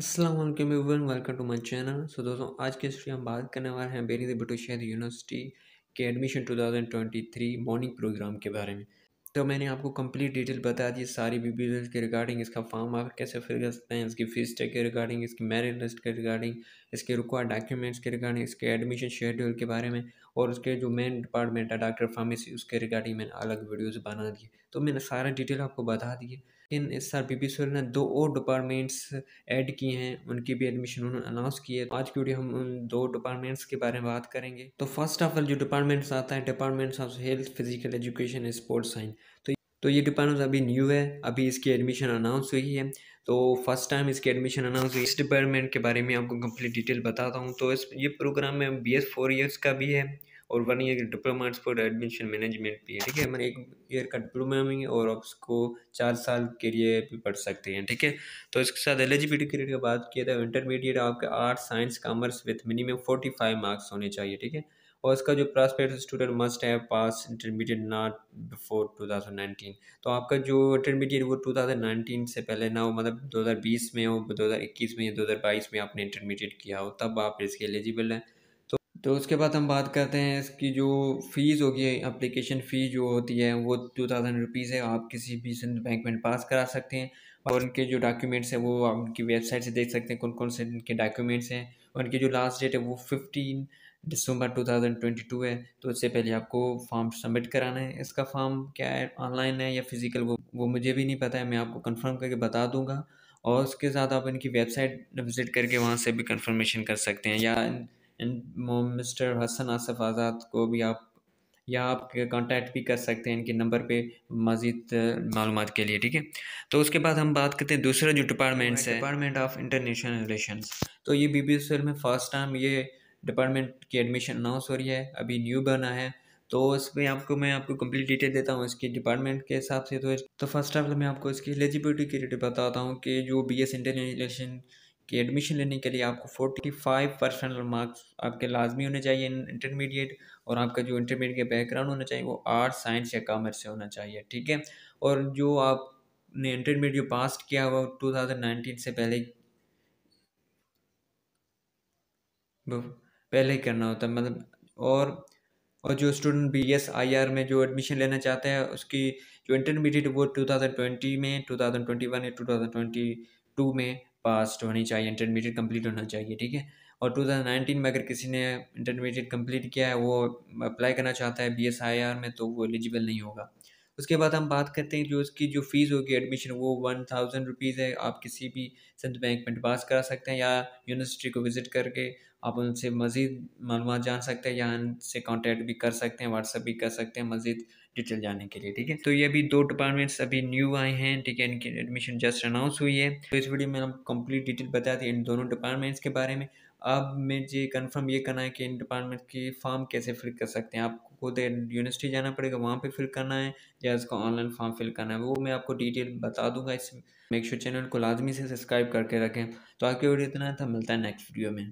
Aslam everyone welcome to my channel सो दोस्तों आज के स्टोरी हम बात करने वाले हैं बेरी बटो शहर यूनिवर्सिटी के एडमिशन 2023 मॉर्निंग प्रोग्राम के बारे में तो मैंने आपको कंप्लीट डिटेल बता दी सारी बी के रिगार्डिंग इसका फॉर्म आप कैसे फिल कर सकते हैं इसकी फीस चेक के रिगार्डिंग इसकी मेरिट लिस्ट के रिगार्डिंग इसके रिक्वायर डॉक्यूमेंट्स के रिगार्डिंग इसके एडमिशन शेड्यूल के बारे में और उसके जो मेन डिपार्टमेंट है डॉक्टर फार्मेसी उसके रिगार्डिंग मैंने अलग वीडियोज़ बना दिए तो मैंने सारा डिटेल आपको बता दिए लेकिन इस साल पी ने दो और डिपार्टमेंट्स ऐड किए हैं उनकी भी एडमिशन उन्होंने अनाउंस है तो आज की वीडियो हम उन दो डिपार्टमेंट्स के बारे में बात करेंगे तो फर्स्ट ऑफ ऑल जो डिपार्टमेंट्स आता है departments of health physical education sports science तो ये डिपार्टमेंट तो अभी न्यू है अभी इसकी एडमिशन अनाउंस हुई है तो फर्स्ट टाइम इसकी एडमिशन अनाउंस हुई इस डिपार्टमेंट के बारे में आपको कंप्लीट डिटेल बताता हूँ तो इस ये प्रोग्राम में बी एस फोर ईयर्स का भी है और one year diploma for admission management भी है ठीक है हमारे मतलब एक ईयर का डिप्लोमा भी है और आप उसको चार साल के लिए भी पढ़ सकते हैं ठीक है तो इसके साथ एलिजिबिलिटी क्रिएट की बात किया था इंटरमीडिएट आपके arts science commerce with minimum forty five marks होने चाहिए ठीक है और इसका जो प्रॉस्पेक्ट स्टूडेंट मस्ट है पास इंटरमीडिएट नॉट बिफोर 2019 तो आपका जो इंटरमीडिएट वो 2019 से पहले ना हो मतलब 2020 में हो 2021 में या 2022 में आपने इंटरमीडिएट किया हो तब आप इसके एलिजिबल हैं तो उसके बाद हम बात करते हैं इसकी जो फ़ीस होगी अप्लीकेशन फ़ी जो होती है वो टू थाउजेंड रुपीज़ है आप किसी भी सिंध बैंक में पास करा सकते हैं और उनके जो डॉक्यूमेंट्स हैं वो आप उनकी वेबसाइट से देख सकते हैं कौन कौन से इनके डॉक्यूमेंट्स हैं उनकी जो लास्ट डेट है वो फिफ्टीन दिसंबर 2022 है तो इससे पहले आपको फॉर्म सबमिट कराना है इसका फॉर्म क्या है ऑनलाइन है या फिज़िकल वो वो मुझे भी नहीं पता है मैं आपको कंफर्म करके बता दूंगा और उसके साथ आप इनकी वेबसाइट विज़िट करके वहाँ से भी कंफर्मेशन कर सकते हैं या एंड मिस्टर हसन आसफ आज़ाद को भी आप या आप कांटेक्ट भी कर सकते हैं इनके नंबर पे मजीद मालूम के लिए ठीक है तो उसके बाद हम बात करते हैं दूसरा जो डिपार्टमेंट है डिपार्टमेंट ऑफ इंटरनेशनल रिलेशन तो ये बी बी में फ़र्स्ट टाइम ये डिपार्टमेंट की एडमिशन अनाउंस हो रही है अभी न्यू बना है तो उसमें पर आपको मैं आपको कंप्लीट डिटेल देता हूँ इसके डिपार्टमेंट के हिसाब से तो तो फर्स्ट ऑफ ऑल मैं आपको इसकी एलिजिबिलिटी की डिटेल बताता हूँ कि जो बी एस इंटरनेशनल कि एडमिशन लेने के लिए आपको फोर्टी फाइव परसेंट मार्क्स आपके लाजमी होने चाहिए इंटरमीडिएट और आपका जो इंटरमीडिएट के बैकग्राउंड होना चाहिए वो आर्ट साइंस या कॉमर्स से होना चाहिए ठीक है और जो आपने इंटरमीडिएट जो पास किया हुआ टू थाउजेंड नाइनटीन से पहले पहले ही करना होता है मतलब और और जो student B S I R में जो एडमिशन लेना चाहते हैं उसकी जो इंटरमीडिएट वो टू थाउजेंड ट्वेंटी में टू थाउजेंड ट्वेंटी वन या टू में पास्ट होनी चाहिए इंटरमीडिएट कंप्लीट होना चाहिए ठीक है और 2019 में अगर किसी ने इंटरमीडिएट कंप्लीट किया है वो अप्लाई करना चाहता है बी में तो वो एलिजिबल नहीं होगा उसके बाद हम बात करते हैं जो उसकी जो फ़ीस होगी एडमिशन वो वन थाउजेंड रुपीज़ है आप किसी भी सिंध बैंक में पास करा सकते हैं या यूनिवर्सिटी को विज़िट करके आप उनसे मज़ीद मालूम जान सकते हैं या उनसे कॉन्टैक्ट भी कर सकते हैं व्हाट्सअप भी कर सकते हैं मज़ीद डिटेल जानने के लिए ठीक है तो ये भी दो डिपार्टमेंट्स अभी न्यू आए हैं ठीक है इनकी एडमिशन जस्ट अनाउंस हुई है तो इस वीडियो में हम कंप्लीट डिटेल बताया थी इन दोनों डिपार्टमेंट्स के बारे में अब मुझे कंफर्म ये करना है कि इन डिपार्टमेंट की फॉर्म कैसे फिल कर सकते हैं आपको खुद यूनिवर्सिटी जाना पड़ेगा वहाँ पर फिल करना है या इसको ऑनलाइन फॉर्म फिल करना है वो मैं आपको डिटेल बता दूंगा इस मेक श्योर चैनल को लाजमी से सब्सक्राइब करके रखें तो आपके वीडियो इतना था मिलता है नेक्स्ट वीडियो में